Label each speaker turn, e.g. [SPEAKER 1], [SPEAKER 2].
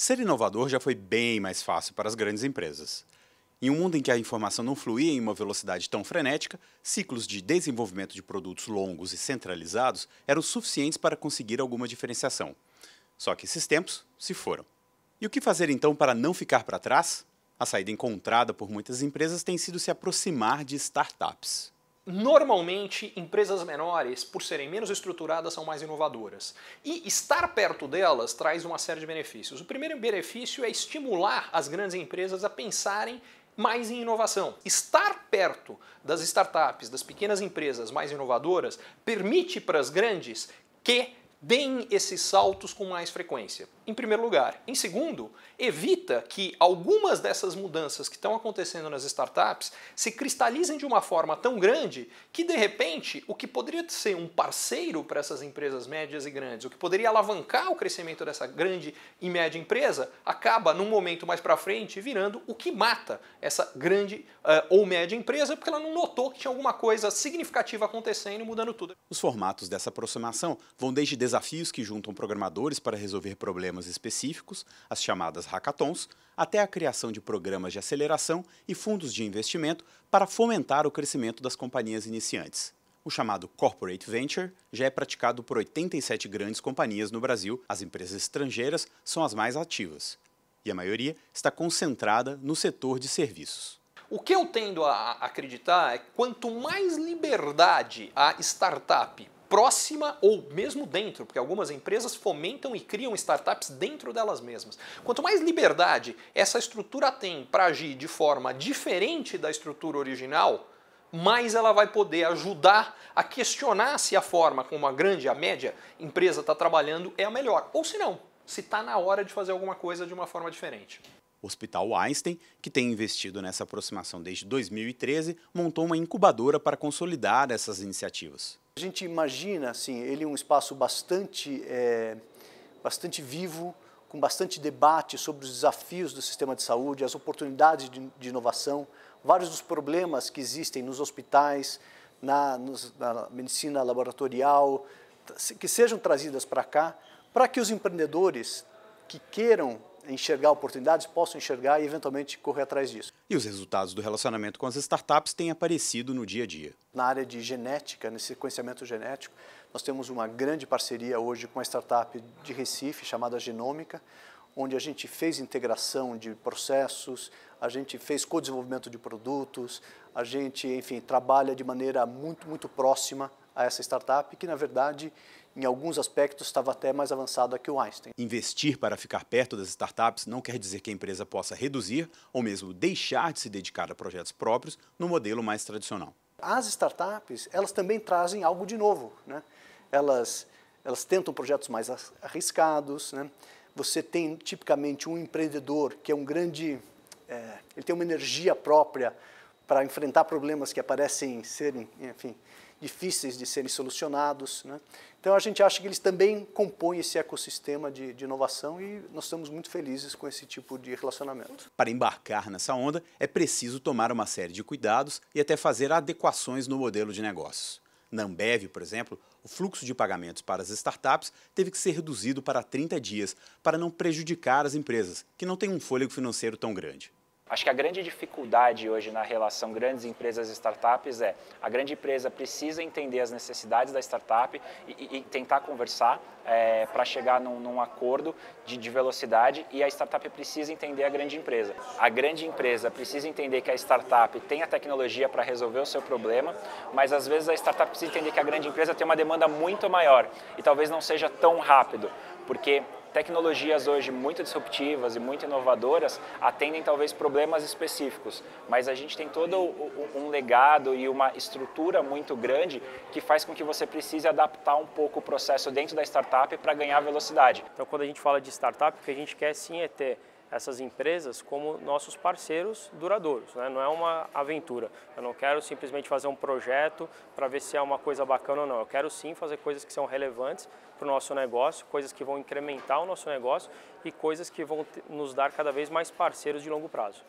[SPEAKER 1] Ser inovador já foi bem mais fácil para as grandes empresas. Em um mundo em que a informação não fluía em uma velocidade tão frenética, ciclos de desenvolvimento de produtos longos e centralizados eram suficientes para conseguir alguma diferenciação. Só que esses tempos se foram. E o que fazer então para não ficar para trás? A saída encontrada por muitas empresas tem sido se aproximar de startups.
[SPEAKER 2] Normalmente, empresas menores, por serem menos estruturadas, são mais inovadoras. E estar perto delas traz uma série de benefícios. O primeiro benefício é estimular as grandes empresas a pensarem mais em inovação. Estar perto das startups, das pequenas empresas mais inovadoras, permite para as grandes que Deem esses saltos com mais frequência, em primeiro lugar. Em segundo, evita que algumas dessas mudanças que estão acontecendo nas startups se cristalizem de uma forma tão grande que, de repente, o que poderia ser um parceiro para essas empresas médias e grandes, o que poderia alavancar o crescimento dessa grande e média empresa, acaba, num momento mais para frente, virando o que mata essa grande uh,
[SPEAKER 1] ou média empresa, porque ela não notou que tinha alguma coisa significativa acontecendo e mudando tudo. Os formatos dessa aproximação vão desde desafios que juntam programadores para resolver problemas específicos, as chamadas hackathons, até a criação de programas de aceleração e fundos de investimento para fomentar o crescimento das companhias iniciantes. O chamado Corporate Venture já é praticado por 87 grandes companhias no Brasil, as empresas estrangeiras são as mais ativas. E a maioria está concentrada no setor de serviços. O que eu
[SPEAKER 2] tendo a acreditar é que quanto mais liberdade a startup próxima ou mesmo dentro, porque algumas empresas fomentam e criam startups dentro delas mesmas. Quanto mais liberdade essa estrutura tem para agir de forma diferente da estrutura original, mais ela vai poder ajudar a questionar se a forma como a grande, a média empresa está trabalhando é a melhor, ou se não, se está na hora de fazer alguma coisa de uma forma diferente.
[SPEAKER 1] O Hospital Einstein, que tem investido nessa aproximação desde 2013, montou uma incubadora para consolidar essas iniciativas.
[SPEAKER 3] A gente imagina assim, ele um espaço bastante, é, bastante vivo, com bastante debate sobre os desafios do sistema de saúde, as oportunidades de, de inovação, vários dos problemas que existem nos hospitais, na, nos, na medicina laboratorial, que sejam trazidas para cá, para que os empreendedores que queiram enxergar oportunidades, possam enxergar e eventualmente correr atrás disso.
[SPEAKER 1] E os resultados do relacionamento com as startups têm aparecido no dia a dia.
[SPEAKER 3] Na área de genética, nesse sequenciamento genético, nós temos uma grande parceria hoje com a startup de Recife chamada Genômica, onde a gente fez integração de processos, a gente fez co-desenvolvimento de produtos, a gente, enfim, trabalha de maneira muito, muito próxima a essa startup, que na verdade, em alguns aspectos, estava até mais avançada que o Einstein.
[SPEAKER 1] Investir para ficar perto das startups não quer dizer que a empresa possa reduzir ou mesmo deixar de se dedicar a projetos próprios no modelo mais tradicional.
[SPEAKER 3] As startups, elas também trazem algo de novo, né? Elas, elas tentam projetos mais arriscados, né? Você tem tipicamente um empreendedor que é um grande, é, ele tem uma energia própria para enfrentar problemas que aparecem serem, enfim, difíceis de serem solucionados. Né? Então a gente acha que eles também compõem esse ecossistema de, de, inovação e nós estamos muito felizes com esse tipo de relacionamento.
[SPEAKER 1] Para embarcar nessa onda, é preciso tomar uma série de cuidados e até fazer adequações no modelo de negócios. Na Ambev, por exemplo, o fluxo de pagamentos para as startups teve que ser reduzido para 30 dias para não prejudicar as empresas, que não têm um fôlego financeiro tão grande.
[SPEAKER 4] Acho que a grande dificuldade hoje na relação grandes empresas e startups é a grande empresa precisa entender as necessidades da startup e, e tentar conversar é, eh, para chegar num, num acordo de, de, velocidade e a startup precisa entender a grande empresa. A grande empresa precisa entender que a startup tem a tecnologia para resolver o seu problema, mas às vezes a startup precisa entender que a grande empresa tem uma demanda muito maior e talvez não seja tão rápido, porque tecnologias hoje muito disruptivas e muito inovadoras atendem talvez problemas específicos, mas a gente tem todo um legado e uma estrutura muito grande que faz com que você precise adaptar um pouco o processo dentro da startup para ganhar velocidade. Então, quando a gente fala de startup, o que a gente quer sim é ter essas empresas como nossos parceiros duradouros, né? não é uma aventura. Eu não quero simplesmente fazer um projeto para ver se é uma coisa bacana ou não. Eu quero sim fazer coisas que são relevantes para o nosso negócio, coisas que vão incrementar o nosso negócio e coisas que vão nos dar cada vez mais parceiros de longo prazo.